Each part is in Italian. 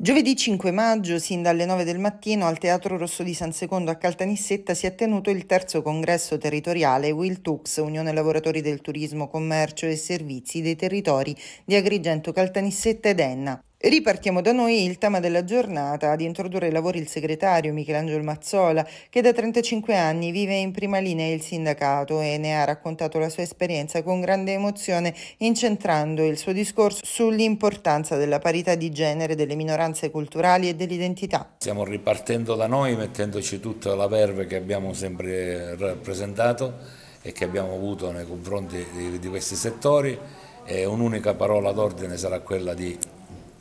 Giovedì 5 maggio, sin dalle 9 del mattino, al Teatro Rosso di San Secondo a Caltanissetta si è tenuto il terzo congresso territoriale Will Tux, Unione Lavoratori del Turismo, Commercio e Servizi dei Territori di Agrigento, Caltanissetta ed Enna. Ripartiamo da noi il tema della giornata, ad introdurre i lavori il segretario Michelangelo Mazzola, che da 35 anni vive in prima linea il sindacato e ne ha raccontato la sua esperienza con grande emozione, incentrando il suo discorso sull'importanza della parità di genere, delle minoranze culturali e dell'identità. Stiamo ripartendo da noi mettendoci tutta la verve che abbiamo sempre rappresentato e che abbiamo avuto nei confronti di, di questi settori e un'unica parola d'ordine sarà quella di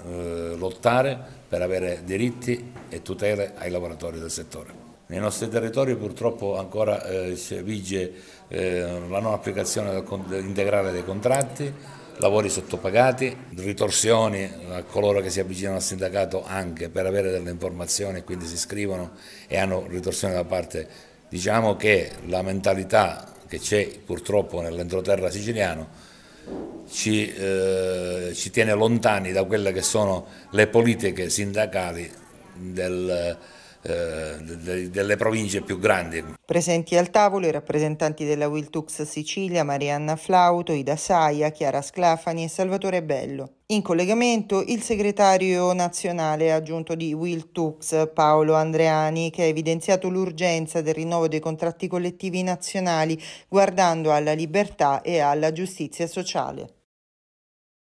eh, lottare per avere diritti e tutele ai lavoratori del settore. Nei nostri territori purtroppo ancora eh, vige eh, la non applicazione integrale dei contratti, lavori sottopagati, ritorsioni a coloro che si avvicinano al sindacato anche per avere delle informazioni e quindi si iscrivono e hanno ritorsioni da parte. Diciamo che la mentalità che c'è purtroppo nell'entroterra siciliano ci, eh, ci, tiene lontani da quelle che sono le politiche sindacali del, eh, delle province più grandi. Presenti al tavolo i rappresentanti della Wiltux Sicilia, Marianna Flauto, Ida Saia, Chiara Sclafani e Salvatore Bello. In collegamento il segretario nazionale aggiunto di Wiltux Paolo Andreani che ha evidenziato l'urgenza del rinnovo dei contratti collettivi nazionali guardando alla libertà e alla giustizia sociale.